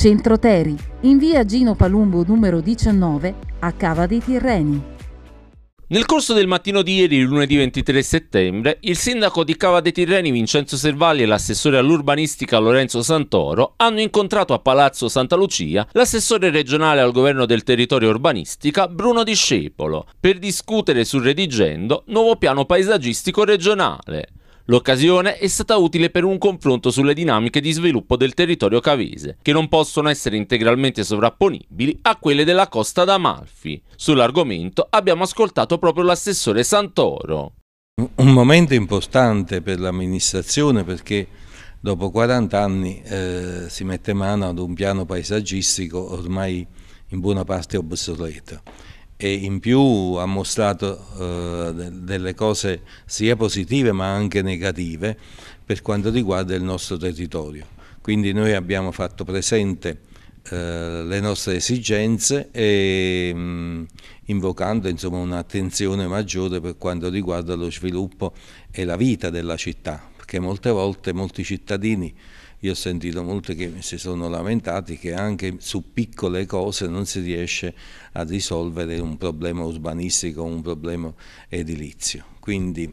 Centro Teri, in via Gino Palumbo numero 19 a Cava dei Tirreni. Nel corso del mattino di ieri, lunedì 23 settembre, il sindaco di Cava dei Tirreni Vincenzo Servalli e l'assessore all'urbanistica Lorenzo Santoro hanno incontrato a Palazzo Santa Lucia l'assessore regionale al governo del territorio urbanistica Bruno Discepolo per discutere sul redigendo nuovo piano paesaggistico regionale. L'occasione è stata utile per un confronto sulle dinamiche di sviluppo del territorio cavese, che non possono essere integralmente sovrapponibili a quelle della costa d'Amalfi. Sull'argomento abbiamo ascoltato proprio l'assessore Santoro. Un momento importante per l'amministrazione perché dopo 40 anni eh, si mette mano ad un piano paesaggistico ormai in buona parte obsoleto e in più ha mostrato eh, delle cose sia positive ma anche negative per quanto riguarda il nostro territorio. Quindi noi abbiamo fatto presente eh, le nostre esigenze e mh, mm, invocando un'attenzione maggiore per quanto riguarda lo sviluppo e la vita della città, perché molte volte molti cittadini, io ho sentito molti che si sono lamentati che anche su piccole cose non si riesce a risolvere un problema urbanistico, un problema edilizio. Quindi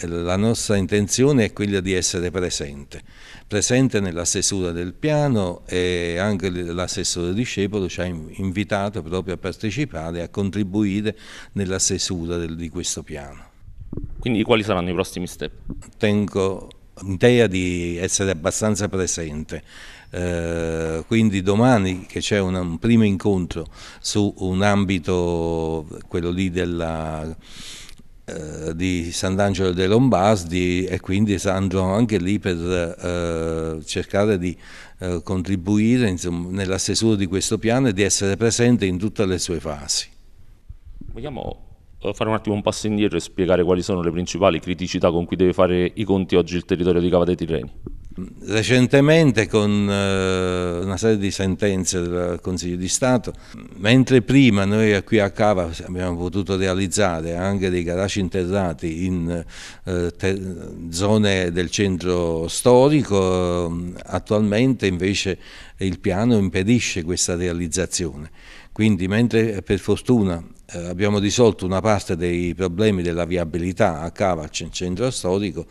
eh, la nostra intenzione è quella di essere presente, presente nella stesura del piano e anche l'assessore discepolo ci ha invitato proprio a partecipare e a contribuire nella stesura del, di questo piano. Quindi quali saranno i prossimi step? Tengo idea di essere abbastanza presente. Eh, quindi domani che c'è un, un, primo incontro su un ambito, quello lì della, eh, di Sant'Angelo dei Lombardi e quindi andrò anche lì per eh, cercare di eh, contribuire insomma, nella stesura di questo piano e di essere presente in tutte le sue fasi. Vogliamo eh, fare un attimo un passo indietro e spiegare quali sono le principali criticità con cui deve fare i conti oggi il territorio di Cava dei Tirreni. Recentemente con eh, una serie di sentenze del Consiglio di Stato, mentre prima noi qui a Cava abbiamo potuto realizzare anche dei garage interrati in eh, zone del centro storico, attualmente invece il piano impedisce questa realizzazione. Quindi mentre per fortuna eh, abbiamo risolto una parte dei problemi della viabilità a Cavac in centro storico,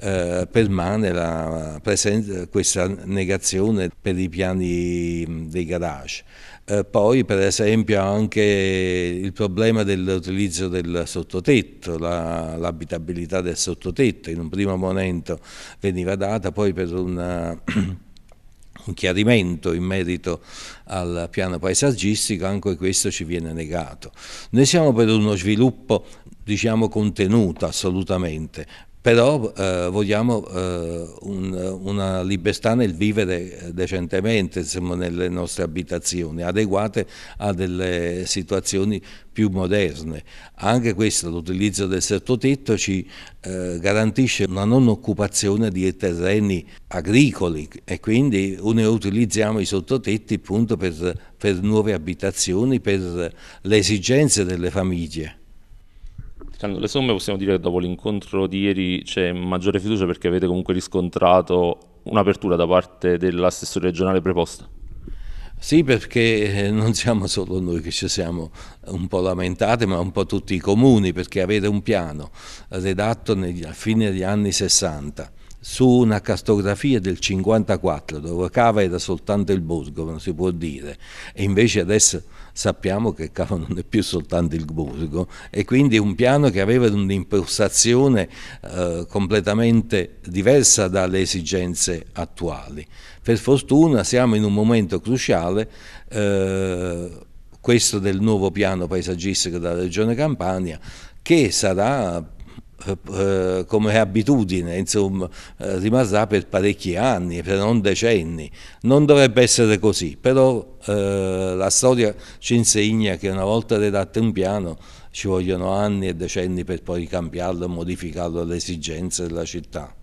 eh, permane la, presente, questa negazione per i piani dei garage. Eh, poi per esempio anche il problema dell'utilizzo del sottotetto, l'abitabilità del sottotetto, in un primo momento veniva data, poi per una... un chiarimento in merito al piano paesaggistico, anche questo ci viene negato. Noi siamo per uno sviluppo diciamo contenuto assolutamente, però eh, vogliamo eh, un, una libertà nel vivere decentemente insomma, nelle nostre abitazioni, adeguate a delle situazioni più moderne. Anche questo, l'utilizzo del sottotetto ci eh, garantisce una non occupazione di terreni agricoli e quindi noi utilizziamo i sottotetti appunto per, per nuove abitazioni, per le esigenze delle famiglie le somme possiamo dire che dopo l'incontro di ieri c'è maggiore fiducia perché avete comunque riscontrato un'apertura da parte dell'assessore regionale preposta. Sì, perché eh, non siamo solo noi che ci siamo un po' lamentati, ma un po' tutti i comuni, perché avete un piano redatto negli, a fine degli anni 60 su una cartografia del 54 dove cava era soltanto il Borgo, non si può dire, e invece adesso sappiamo che cava non è più soltanto il Borgo e quindi un piano che aveva un'impostazione eh, completamente diversa dalle esigenze attuali. Per fortuna siamo in un momento cruciale eh, questo del nuovo piano paesaggistico della Regione Campania che sarà eh, come abitudine, insomma, eh, rimarrà per parecchi anni, per non decenni. Non dovrebbe essere così, però eh, la storia ci insegna che una volta redatto un piano ci vogliono anni e decenni per poi cambiarlo, modificarlo alle esigenze della città.